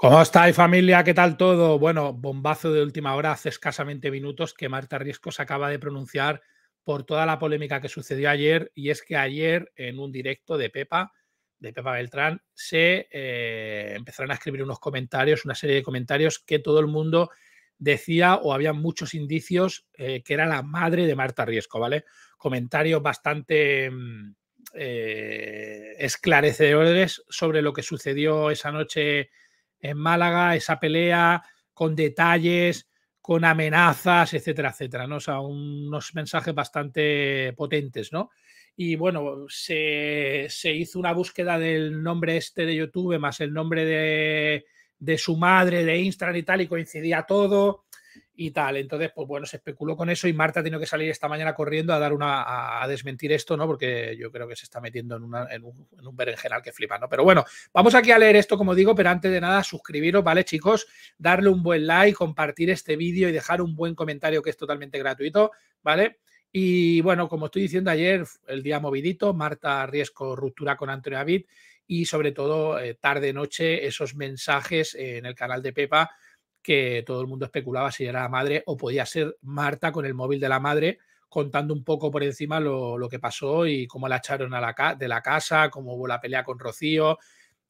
¿Cómo estáis familia? ¿Qué tal todo? Bueno, bombazo de última hora hace escasamente minutos que Marta Riesco se acaba de pronunciar por toda la polémica que sucedió ayer y es que ayer en un directo de Pepa, de Pepa Beltrán, se eh, empezaron a escribir unos comentarios, una serie de comentarios que todo el mundo decía o había muchos indicios eh, que era la madre de Marta Riesco, ¿vale? Comentarios bastante mm, eh, esclarecedores sobre lo que sucedió esa noche en Málaga, esa pelea con detalles, con amenazas, etcétera, etcétera, ¿no? O sea, unos mensajes bastante potentes, ¿no? Y bueno, se, se, hizo una búsqueda del nombre este de YouTube más el nombre de, de su madre, de Instagram y tal, y coincidía todo y tal. Entonces, pues bueno, se especuló con eso y Marta tiene que salir esta mañana corriendo a dar una a, desmentir esto, ¿no? Porque yo creo que se está metiendo en, una, en, un, en un, berenjenal que flipa, ¿no? Pero bueno, vamos aquí a leer esto, como digo, pero antes de nada, suscribiros, ¿vale, chicos? Darle un buen like, compartir este vídeo y dejar un buen comentario que es totalmente gratuito, ¿vale? Y bueno, como estoy diciendo ayer, el día movidito, Marta Riesco ruptura con Antonio David y sobre todo eh, tarde-noche esos mensajes eh, en el canal de Pepa que todo el mundo especulaba si era la madre o podía ser Marta con el móvil de la madre, contando un poco por encima lo, que pasó y cómo la echaron a la de la casa, cómo hubo la pelea con Rocío,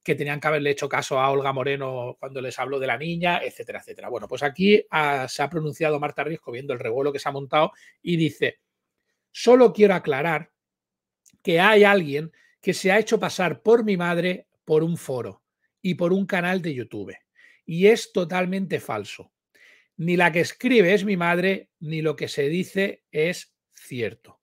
que tenían que haberle hecho caso a Olga Moreno cuando les habló de la niña, etcétera, etcétera. Bueno, pues aquí ah, se ha pronunciado Marta Risco viendo el revuelo que se ha montado y dice, solo quiero aclarar que hay alguien que se ha hecho pasar por mi madre por un foro y por un canal de YouTube. Y es totalmente falso. Ni la que escribe es mi madre, ni lo que se dice es cierto.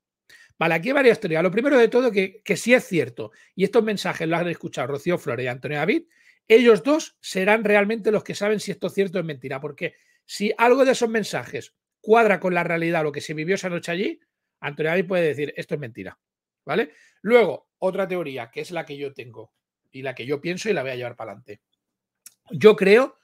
Vale, aquí hay varias teorías. Lo primero de todo, que, que sí es cierto, y estos mensajes los han escuchado Rocío Flores y Antonio David, ellos dos serán realmente los que saben si esto es cierto o es mentira, porque si algo de esos mensajes cuadra con la realidad, lo que se vivió esa noche allí, Antonio David puede decir, esto es mentira, ¿vale? Luego, otra teoría, que es la que yo tengo y la que yo pienso y la voy a llevar para adelante. Yo creo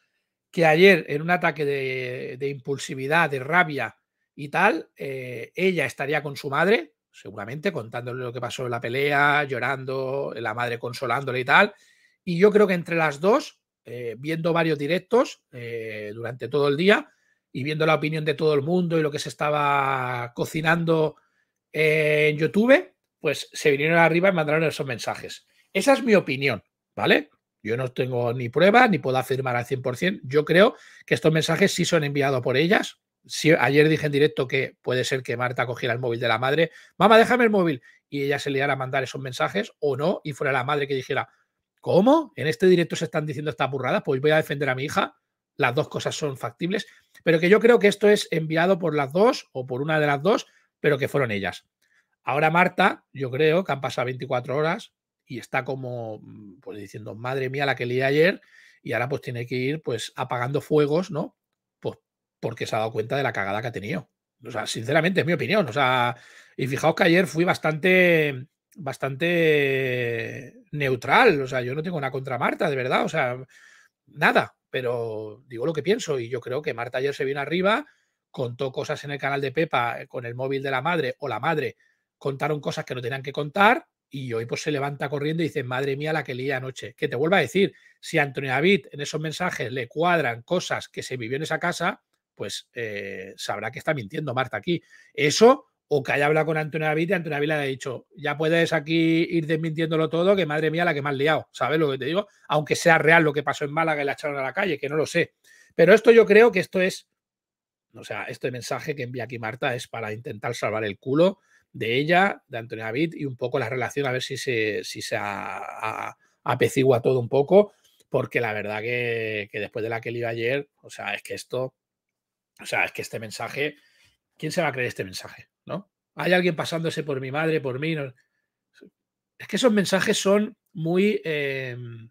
que ayer en un ataque de, impulsividad, de rabia y tal, eh, ella estaría con su madre, seguramente contándole lo que pasó en la pelea, llorando, la madre consolándole y tal. Y yo creo que entre las dos, eh, viendo varios directos eh, durante todo el día y viendo la opinión de todo el mundo y lo que se estaba cocinando en YouTube, pues se vinieron arriba y mandaron esos mensajes. Esa es mi opinión, ¿vale? Yo no tengo ni prueba ni puedo afirmar al 100%. Yo creo que estos mensajes sí son enviados por ellas. Si ayer dije en directo que puede ser que Marta cogiera el móvil de la madre. Mamá, déjame el móvil. Y ella se liara a mandar esos mensajes o no. Y fuera la madre que dijera, ¿cómo? ¿En este directo se están diciendo estas burradas? Pues voy a defender a mi hija. Las dos cosas son factibles. Pero que yo creo que esto es enviado por las dos o por una de las dos, pero que fueron ellas. Ahora Marta, yo creo que han pasado 24 horas, y está como mm, pues diciendo, madre mía, la que leí ayer, y ahora pues tiene que ir pues apagando fuegos, ¿no? Pues porque se ha dado cuenta de la cagada que ha tenido. O sea, sinceramente, es mi opinión. O sea, y fijaos que ayer fui bastante, bastante neutral. O sea, yo no tengo una contra Marta, de verdad. O sea, nada, pero digo lo que pienso. Y yo creo que Marta ayer se vino arriba, contó cosas en el canal de Pepa eh, con el móvil de la madre o la madre contaron cosas que no tenían que contar y hoy pues se levanta corriendo y dice, madre mía, la que leí anoche. Que te vuelva a decir, si Antonio David en esos mensajes le cuadran cosas que se vivió en esa casa, pues eh, sabrá que está mintiendo Marta aquí. Eso, o que haya hablado con Antonio David y Antonio David le ha dicho, ya puedes aquí ir desmintiéndolo todo, que madre mía, la que más liado. ¿Sabes lo que te digo? Aunque sea real lo que pasó en Málaga y la echaron a la calle, que no lo sé. Pero esto yo creo que esto es, o sea, este mensaje que envía aquí Marta es para intentar salvar el culo de ella, de Antonio David, y un poco la relación, a ver si se, si se apecigua todo un poco, porque la verdad que, después de la que le iba ayer, o sea, es que esto, o sea, es que este mensaje, ¿quién se va a creer este mensaje? ¿No? Hay alguien pasándose por mi madre, por mí. Es que esos mensajes son muy. Em,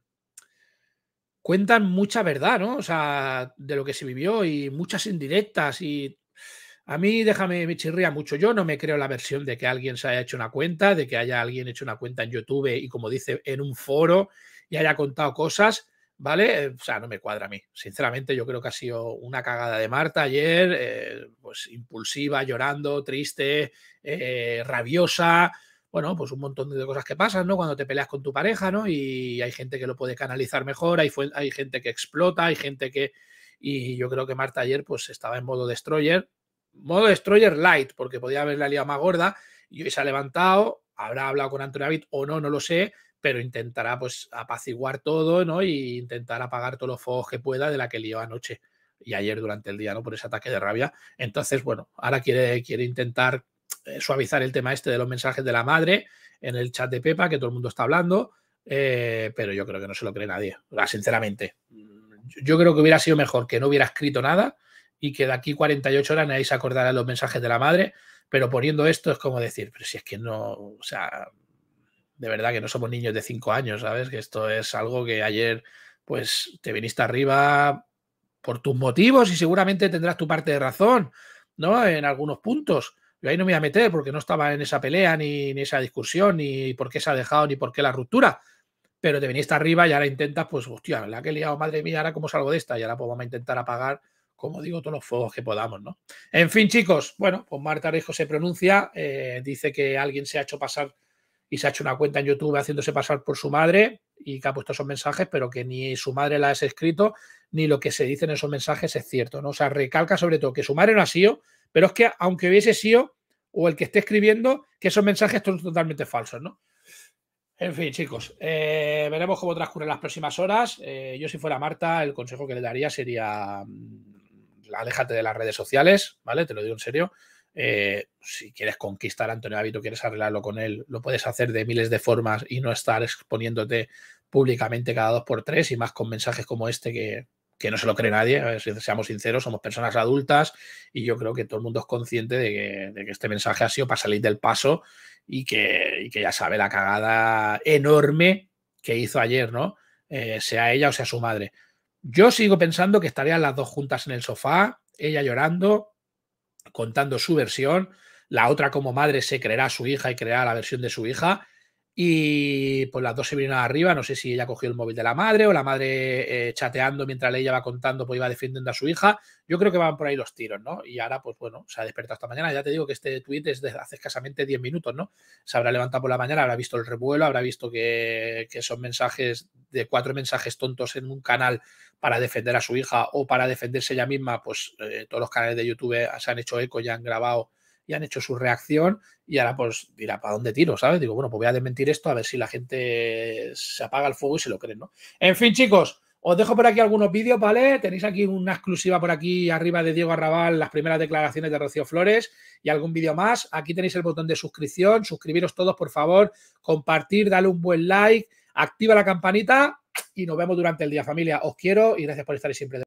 cuentan mucha verdad, ¿no? O sea, de lo que se vivió y muchas indirectas y a mí, déjame, me chirría mucho. Yo no me creo la versión de que alguien se haya hecho una cuenta, de que haya alguien hecho una cuenta en YouTube y, como dice, en un foro y haya contado cosas, ¿vale? Eh, o sea, no me cuadra a mí. Sinceramente, yo creo que ha sido una cagada de Marta ayer, eh, pues impulsiva, llorando, triste, eh, rabiosa. Bueno, pues un montón de cosas que pasan, ¿no? Cuando te peleas con tu pareja, ¿no? Y hay gente que lo puede canalizar mejor, hay gente que explota, hay gente que... Y yo creo que Marta ayer pues estaba en modo destroyer, modo Destroyer Light, porque podía haberle liado más gorda y hoy se ha levantado, habrá hablado con Antonio David o no, no lo sé, pero intentará pues apaciguar todo, ¿no? Y intentar apagar todos los fuegos que pueda de la que lió anoche y ayer durante el día, ¿no? Por ese ataque de rabia. Entonces, bueno, ahora quiere, quiere intentar eh, suavizar el tema este de los mensajes de la madre en el chat de Pepa, que todo el mundo está hablando, eh, pero yo creo que no se lo cree nadie, sinceramente. Yo creo que hubiera sido mejor que no hubiera escrito nada y que de aquí 48 horas nadie se acordará los mensajes de la madre, pero poniendo esto es como decir, pero si es que no, o sea, de verdad que no somos niños de 5 años, ¿sabes? Que esto es algo que ayer pues te viniste arriba por tus motivos y seguramente tendrás tu parte de razón, ¿no? En algunos puntos. Yo ahí no me voy a meter porque no estaba en esa pelea, ni en esa discusión, ni por qué se ha dejado, ni por qué la ruptura. Pero te viniste arriba y ahora intentas, pues, hostia, la que he liado, madre mía, ahora cómo salgo de esta, y ahora pues vamos a intentar apagar como digo, todos los fuegos que podamos, ¿no? En fin, chicos, bueno, pues Marta Arejo se pronuncia, eh, dice que alguien se ha hecho pasar y se ha hecho una cuenta en YouTube haciéndose pasar por su madre y que ha puesto esos mensajes, pero que ni su madre la ha escrito, ni lo que se dice en esos mensajes es cierto, ¿no? O sea, recalca sobre todo que su madre no ha sido, pero es que aunque hubiese sido, o el que esté escribiendo, que esos mensajes son totalmente falsos, ¿no? En fin, chicos, eh, veremos cómo transcurren las próximas horas. Eh, yo, si fuera Marta, el consejo que le daría sería mm, aléjate de las redes sociales, ¿vale? Te lo digo en serio. Eh, si quieres conquistar a Antonio Hábito, quieres arreglarlo con él, lo puedes hacer de miles de formas y no estar exponiéndote públicamente cada dos por tres y más con mensajes como este que, no se lo cree nadie. A ver, si seamos sinceros, somos personas adultas y yo creo que todo el mundo es consciente de que, este mensaje ha sido para salir del paso y que, ya sabe la cagada enorme que hizo ayer, ¿no? Eh, sea ella o sea su madre. Yo sigo pensando que estarían las dos juntas en el sofá, ella llorando, contando su versión, la otra como madre se creerá a su hija y creará la versión de su hija, y pues las dos se vinieron arriba, no sé si ella cogió el móvil de la madre o la madre eh, chateando mientras ella va contando, pues iba defendiendo a su hija. Yo creo que van por ahí los tiros, ¿no? Y ahora, pues bueno, se ha despertado esta mañana. Ya te digo que este tweet es de hace escasamente 10 minutos, ¿no? Se habrá levantado por la mañana, habrá visto el revuelo, habrá visto que, son mensajes de cuatro mensajes tontos en un canal para defender a su hija o para defenderse ella misma, pues eh, todos los canales de YouTube se han hecho eco y han grabado y han hecho su reacción y ahora pues dirá, ¿para dónde tiro? ¿Sabes? Digo, bueno, pues voy a desmentir esto a ver si la gente se apaga el fuego y se lo creen, ¿no? En fin, chicos, os dejo por aquí algunos vídeos, ¿vale? Tenéis aquí una exclusiva por aquí arriba de Diego Arrabal, las primeras declaraciones de Rocío Flores y algún vídeo más. Aquí tenéis el botón de suscripción, suscribiros todos, por favor, compartir, dale un buen like, activa la campanita y nos vemos durante el día, familia. Os quiero y gracias por estar siempre.